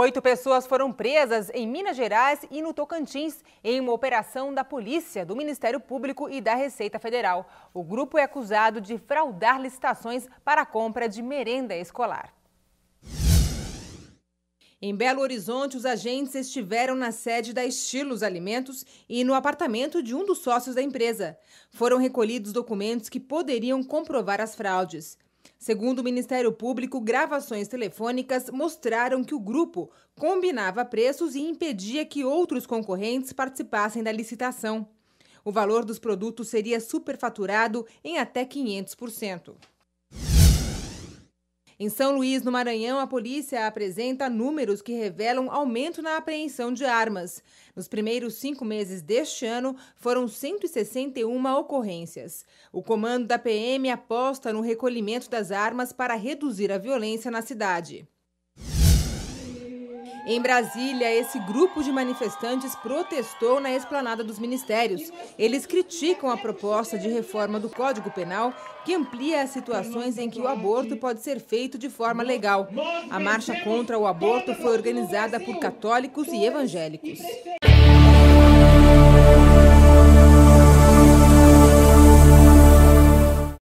Oito pessoas foram presas em Minas Gerais e no Tocantins em uma operação da polícia, do Ministério Público e da Receita Federal. O grupo é acusado de fraudar licitações para a compra de merenda escolar. Em Belo Horizonte, os agentes estiveram na sede da Estilos Alimentos e no apartamento de um dos sócios da empresa. Foram recolhidos documentos que poderiam comprovar as fraudes. Segundo o Ministério Público, gravações telefônicas mostraram que o grupo combinava preços e impedia que outros concorrentes participassem da licitação. O valor dos produtos seria superfaturado em até 500%. Em São Luís, no Maranhão, a polícia apresenta números que revelam aumento na apreensão de armas. Nos primeiros cinco meses deste ano, foram 161 ocorrências. O comando da PM aposta no recolhimento das armas para reduzir a violência na cidade. Em Brasília, esse grupo de manifestantes protestou na esplanada dos ministérios. Eles criticam a proposta de reforma do Código Penal, que amplia as situações em que o aborto pode ser feito de forma legal. A marcha contra o aborto foi organizada por católicos e evangélicos.